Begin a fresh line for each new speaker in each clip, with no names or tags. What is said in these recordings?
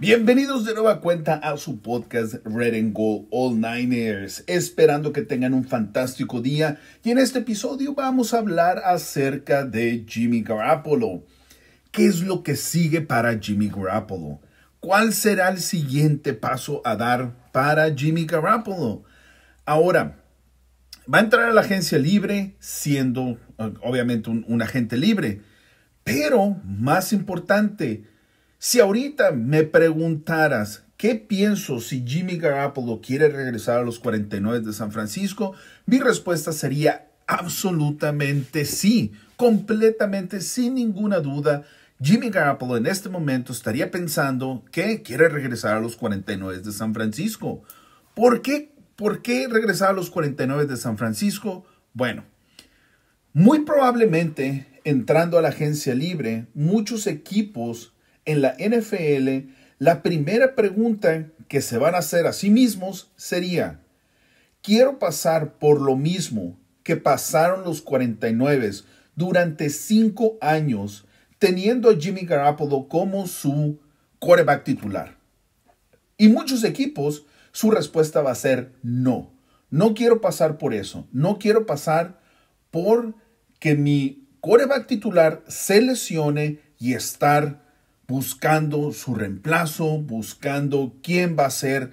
Bienvenidos de nueva cuenta a su podcast Red and Gold All Niners, esperando que tengan un fantástico día y en este episodio vamos a hablar acerca de Jimmy Garoppolo. ¿Qué es lo que sigue para Jimmy Garoppolo? ¿Cuál será el siguiente paso a dar para Jimmy Garoppolo? Ahora, va a entrar a la agencia libre siendo eh, obviamente un, un agente libre, pero más importante, si ahorita me preguntaras qué pienso si Jimmy Garoppolo quiere regresar a los 49 de San Francisco, mi respuesta sería absolutamente sí, completamente sin ninguna duda. Jimmy Garoppolo en este momento estaría pensando que quiere regresar a los 49 de San Francisco. ¿Por qué, ¿Por qué regresar a los 49 de San Francisco? Bueno, muy probablemente entrando a la agencia libre, muchos equipos en la NFL, la primera pregunta que se van a hacer a sí mismos sería, quiero pasar por lo mismo que pasaron los 49 durante cinco años teniendo a Jimmy Garoppolo como su quarterback titular. Y muchos equipos, su respuesta va a ser no. No quiero pasar por eso. No quiero pasar por que mi quarterback titular se lesione y estar buscando su reemplazo, buscando quién va a ser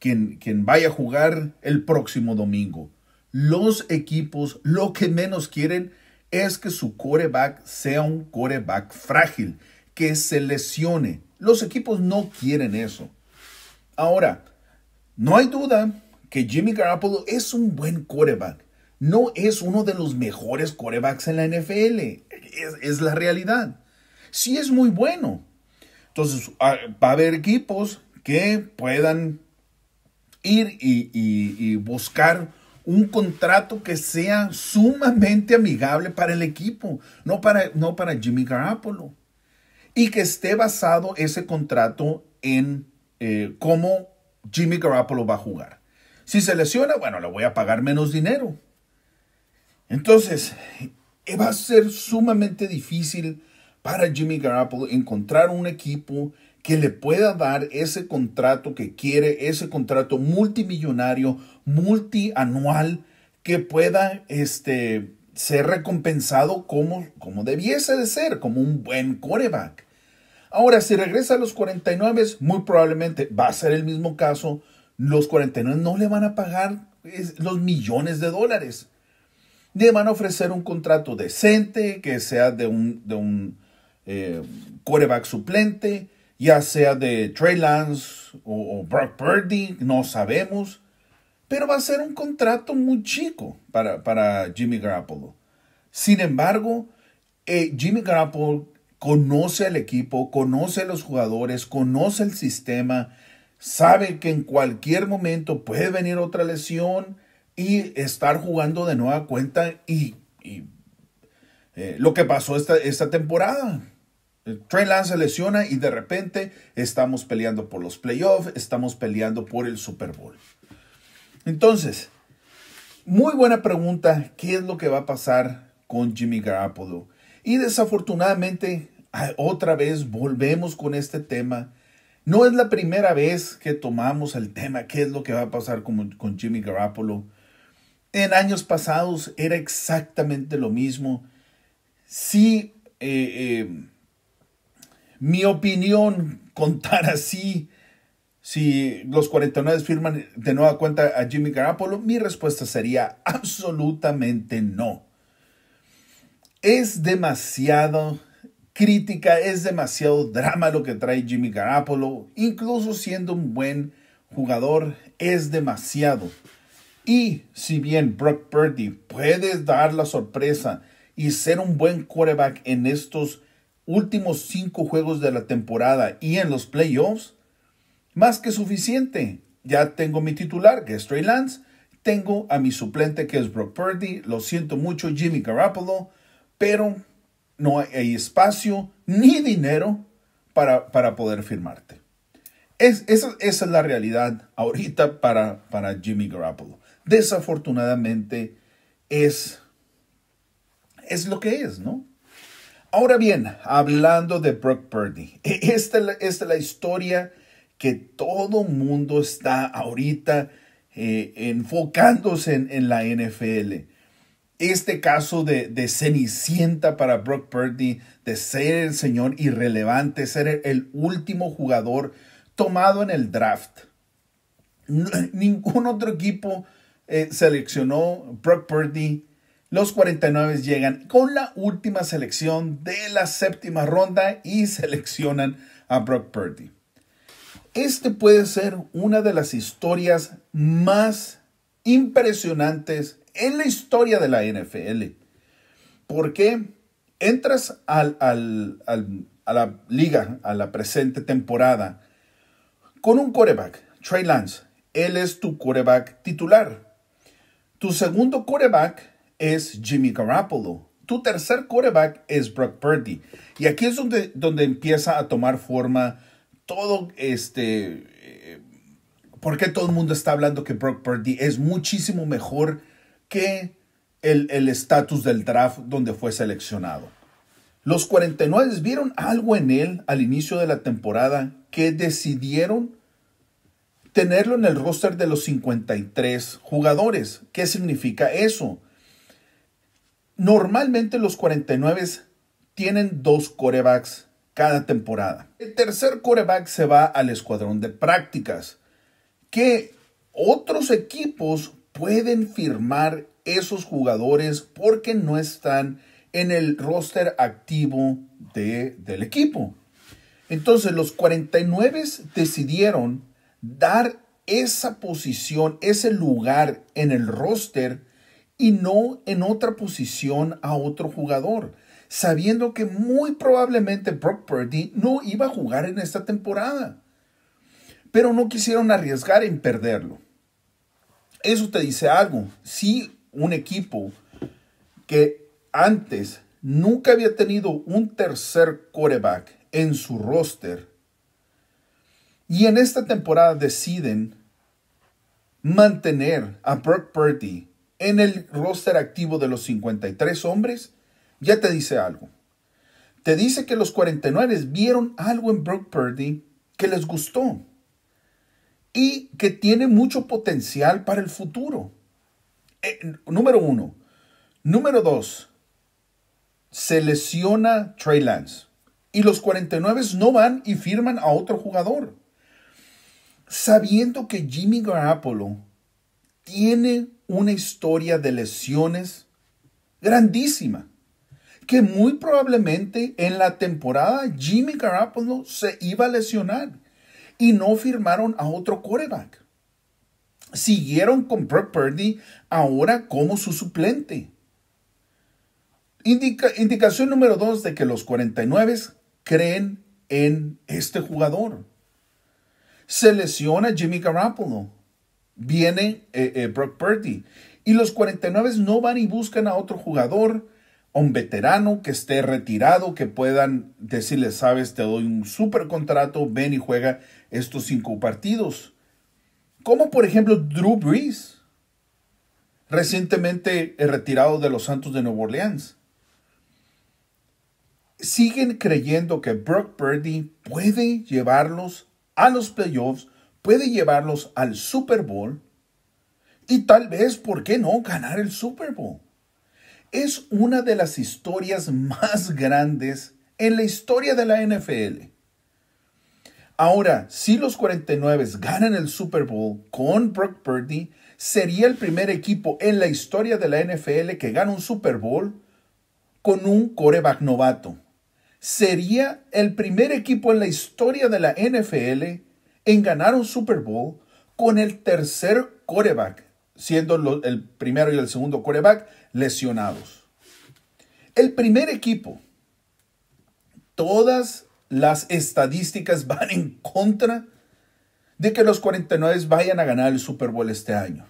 quien, quien vaya a jugar el próximo domingo. Los equipos lo que menos quieren es que su coreback sea un coreback frágil, que se lesione. Los equipos no quieren eso. Ahora, no hay duda que Jimmy Garoppolo es un buen coreback. No es uno de los mejores corebacks en la NFL. es la realidad. Sí es muy bueno, entonces, ah, va a haber equipos que puedan ir y, buscar un contrato que sea sumamente amigable para el equipo, no para, no para Jimmy Garoppolo. Y que esté basado ese contrato en eh, cómo Jimmy Garoppolo va a jugar. Si se lesiona, bueno, le voy a pagar menos dinero. Entonces, eh, va a ser sumamente difícil para Jimmy Garoppolo encontrar un equipo que le pueda dar ese contrato que quiere, ese contrato multimillonario, multianual, que pueda este, ser recompensado como, como debiese de ser, como un buen coreback. Ahora, si regresa a los 49, muy probablemente va a ser el mismo caso. Los 49 no le van a pagar los millones de dólares. Le van a ofrecer un contrato decente, que sea de un, de un coreback eh, suplente, ya sea de Trey Lance o, Brock Purdy, no sabemos, pero va a ser un contrato muy chico para, Jimmy Garoppolo. Sin embargo, eh, Jimmy Garoppolo conoce al equipo, conoce a los jugadores, conoce el sistema, sabe que en cualquier momento puede venir otra lesión y estar jugando de nueva cuenta y, eh, lo que pasó esta, esta temporada. Trey Lance lesiona y de repente estamos peleando por los playoffs, estamos peleando por el Super Bowl. Entonces, muy buena pregunta, ¿qué es lo que va a pasar con Jimmy Garoppolo? Y desafortunadamente, otra vez volvemos con este tema. No es la primera vez que tomamos el tema, qué es lo que va a pasar con, Jimmy Garoppolo. En años pasados era exactamente lo mismo. Sí, eh, eh mi opinión contar así si los 49 firman de nueva cuenta a Jimmy Garoppolo, Mi respuesta sería absolutamente no. Es demasiado crítica, es demasiado drama lo que trae Jimmy Garoppolo, incluso siendo un buen jugador, es demasiado. Y si bien Brock Purdy puede dar la sorpresa y ser un buen quarterback en estos últimos cinco juegos de la temporada y en los playoffs, más que suficiente. Ya tengo mi titular, que es Trey Lance. Tengo a mi suplente, que es Brock Purdy. Lo siento mucho, Jimmy Garoppolo. Pero no hay espacio ni dinero para, para poder firmarte. Es, esa, es la realidad ahorita para, para Jimmy Garoppolo. Desafortunadamente es, es lo que es, ¿no? Ahora bien, hablando de Brock Purdy, e-, esta, es la historia que todo mundo está ahorita eh, enfocándose en, la NFL. Este caso de, Cenicienta para Brock Purdy, de ser el señor irrelevante, ser el último jugador tomado en el draft. ningún otro equipo eh, seleccionó Brock Purdy los 49 llegan con la última selección de la séptima ronda y seleccionan a Brock Purdy. Este puede ser una de las historias más impresionantes en la historia de la NFL. Porque entras a la liga, a la presente temporada, con un coreback, Trey Lance. Él es tu coreback titular. Tu segundo coreback es Jimmy Garoppolo. Tu tercer quarterback es Brock Purdy. Y aquí es donde, donde empieza a tomar forma todo este... Eh, porque todo el mundo está hablando que Brock Purdy es muchísimo mejor que el estatus del draft donde fue seleccionado? Los 49 vieron algo en él al inicio de la temporada que decidieron tenerlo en el roster de los 53 jugadores. ¿Qué significa eso? Normalmente los 49 tienen dos corebacks cada temporada. El tercer coreback se va al escuadrón de prácticas, que otros equipos pueden firmar esos jugadores porque no están en el roster activo de, del equipo. Entonces los 49 decidieron dar esa posición, ese lugar en el roster y no en otra posición a otro jugador, sabiendo que muy probablemente Brock Purdy no iba a jugar en esta temporada. Pero no quisieron arriesgar en perderlo. Eso te dice algo. Si un equipo que antes nunca había tenido un tercer coreback en su roster y en esta temporada deciden mantener a Brock Purdy en el roster activo de los 53 hombres, ya te dice algo. Te dice que los 49 vieron algo en Brooke Purdy que les gustó y que tiene mucho potencial para el futuro. Eh, número uno. Número dos. Se lesiona Trey Lance y los 49 no van y firman a otro jugador. Sabiendo que Jimmy Garoppolo tiene una historia de lesiones grandísima, que muy probablemente en la temporada Jimmy Garoppolo se iba a lesionar y no firmaron a otro quarterback. Siguieron con Brock Purdy ahora como su suplente. indicación número dos de que los 49 creen en este jugador. Se lesiona Jimmy Garoppolo viene eh, eh, Brock Purdy. Y los 49 no van y buscan a otro jugador, un veterano que esté retirado, que puedan decirle, sabes, te doy un super contrato, ven y juega estos cinco partidos. Como por ejemplo Drew Brees, recientemente eh, retirado de los Santos de Nueva Orleans. Siguen creyendo que Brock Purdy puede llevarlos a los playoffs puede llevarlos al Super Bowl y tal vez, ¿por qué no?, ganar el Super Bowl. Es una de las historias más grandes en la historia de la NFL. Ahora, si los 49 ganan el Super Bowl con Brock Purdy, sería el primer equipo en la historia de la NFL que gana un Super Bowl con un coreback novato. Sería el primer equipo en la historia de la NFL en ganar un Super Bowl con el tercer coreback, siendo el primero y el segundo coreback lesionados. El primer equipo, todas las estadísticas van en contra de que los 49 vayan a ganar el Super Bowl este año.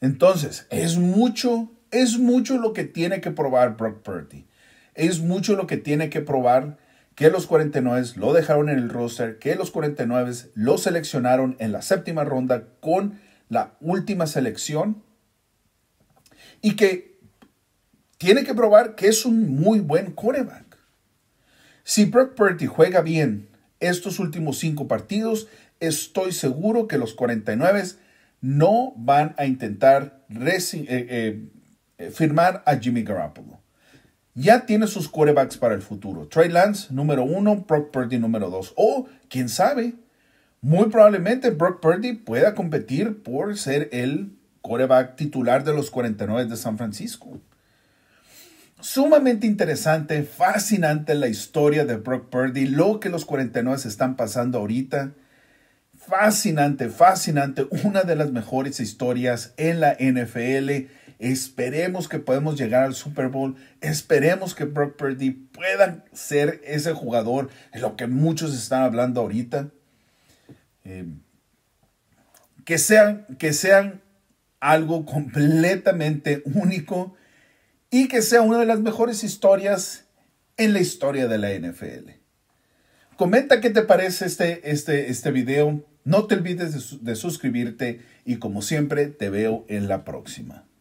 Entonces, es mucho, es mucho lo que tiene que probar Brock Purdy. Es mucho lo que tiene que probar que los 49 lo dejaron en el roster, que los 49 lo seleccionaron en la séptima ronda con la última selección y que tiene que probar que es un muy buen coreback. Si Brock Purdy juega bien estos últimos cinco partidos, estoy seguro que los 49 no van a intentar eh, eh, firmar a Jimmy Garoppolo ya tiene sus corebacks para el futuro. Trey Lance, número uno, Brock Purdy, número dos. O, quién sabe, muy probablemente Brock Purdy pueda competir por ser el coreback titular de los 49 de San Francisco. Sumamente interesante, fascinante la historia de Brock Purdy, lo que los 49 están pasando ahorita. Fascinante, fascinante, una de las mejores historias en la NFL Esperemos que podemos llegar al Super Bowl. Esperemos que Brock Purdy pueda ser ese jugador, de lo que muchos están hablando ahorita. Em, que, sean, que sean algo completamente único y que sea una de las mejores historias en la historia de la NFL. Comenta qué te parece este, este, este video. No te olvides de suscribirte y como siempre te veo en la próxima.